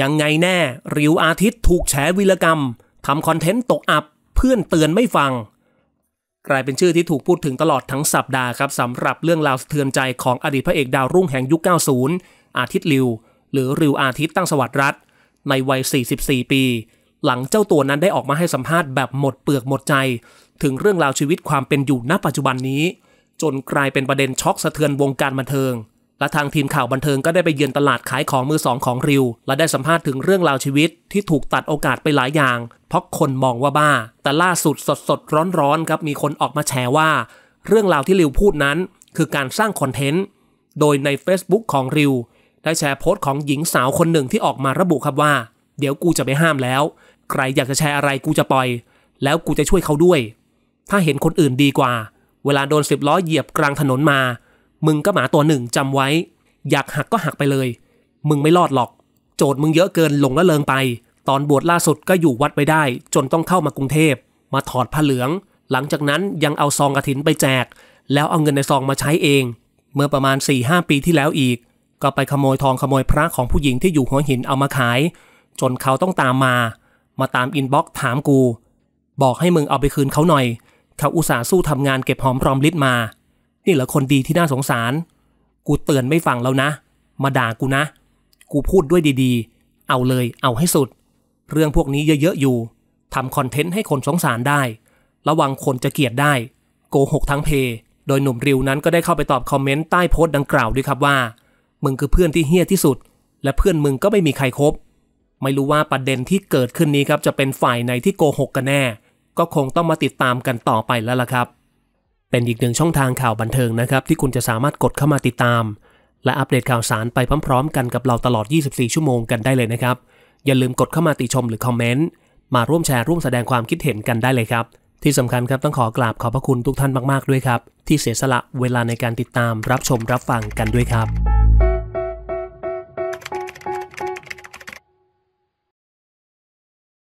ยังไงแน่ ริวอาทิตย์ถูกแฉวีลกรรมทำคอนเทนต์ตกอับ เพื่อนเตือนไม่ฟัง กลายเป็นชื่อที่ถูกพูดถึงตลอดทั้งสัปดาห์ครับสำหรับเรื่องราวสะเทือนใจของอดีตพระเอกดาวรุ่งแห่งยุค 90 อาทิตย์ริว หรือริวอาทิตย์ตั้งสวัสดิ์รัตในวัย 44 ปี หลังเจ้าตัวนั้นได้ออกมาให้สัมภาษณ์แบบหมดเปลือกหมดใจ ถึงเรื่องราวชีวิตความเป็นอยู่ณ ปัจจุบันนี้ จนกลายเป็นประเด็นช็อกสะเทือนวงการบันเทิงและทางทีมข่าวบันเทิงก็ได้ไปเยือนตลาดขายของมือสองของริว และได้สัมภาษณ์ถึงเรื่องราวชีวิตที่ถูกตัดโอกาสไปหลายอย่าง เพราะคนมองว่าบ้า แต่ล่าสุดสดสดร้อนร้อนครับมีคนออกมาแชร์ว่า เรื่องราวที่ริวพูดนั้น คือการสร้างคอนเทนต์ โดยใน Facebook ของริว ได้แชร์โพสต์ของหญิงสาวคนหนึ่งที่ออกมาระบุครับว่า เดี๋ยวกูจะไปห้ามแล้ว ใครอยากจะแชร์อะไรกูจะปล่อย แล้วกูจะช่วยเขาด้วย ถ้าเห็นคนอื่นดีกว่า เวลาโดนสิบล้อเหยียบกลางถนนมามึงก็หมาตัวหนึ่งจำไว้ อยากหักก็หักไปเลย มึงไม่รอดหรอก โจทย์มึงเยอะเกินหลงละเลงไป ตอนบวชล่าสุดก็อยู่วัดไปได้ จนต้องเข้ามากรุงเทพ มาถอดผ้าเหลือง หลังจากนั้นยังเอาซองกระถินไปแจก แล้วเอาเงินในซองมาใช้เอง เมื่อประมาณ4ี่หปีที่แล้วอีก ก็ไปขโมยทองขโมยพระของผู้หญิงที่อยู่หัวหินเอามาขาย จนเขาต้องตามมา มาตามอินบ็อกถามกู บอกให้มึงเอาไปคืนเขาหน่อย เขาอุตส่าห์สู้ทำงานเก็บหอมรอมริดมานี่เหรอคนดีที่น่าสงสาร กูเตือนไม่ฟังแล้วนะ มาด่ากูนะ กูพูดด้วยดีๆ เอาเลยเอาให้สุด เรื่องพวกนี้เยอะๆอยู่ทำคอนเทนต์ให้คนสงสารได้ ระวังคนจะเกลียดได้โกหกทั้งเพ โดยหนุ่มริวนั้นก็ได้เข้าไปตอบคอมเมนต์ใต้โพสต์ดังกล่าวด้วยครับว่า มึงคือเพื่อนที่เฮี้ยที่สุด และเพื่อนมึงก็ไม่มีใครครบไม่รู้ว่าประเด็นที่เกิดขึ้นนี้ครับจะเป็นฝ่ายไหนที่โกหกกันแน่ ก็คงต้องมาติดตามกันต่อไปแล้วล่ะครับเป็นอีกหนึ่งช่องทางข่าวบันเทิงนะครับที่คุณจะสามารถกดเข้ามาติดตาม และอัปเดตข่าวสารไปพร้อมๆกันกับเราตลอด 24 ชั่วโมงกันได้เลยนะครับ อย่าลืมกดเข้ามาติชมหรือคอมเมนต์มาร่วมแชร์ร่วมแสดงความคิดเห็นกันได้เลยครับที่สำคัญครับต้องขอกราบขอบพระคุณทุกท่านมากๆด้วยครับ ที่เสียสละเวลาในการติดตามรับชมรับฟังกันด้วยครับ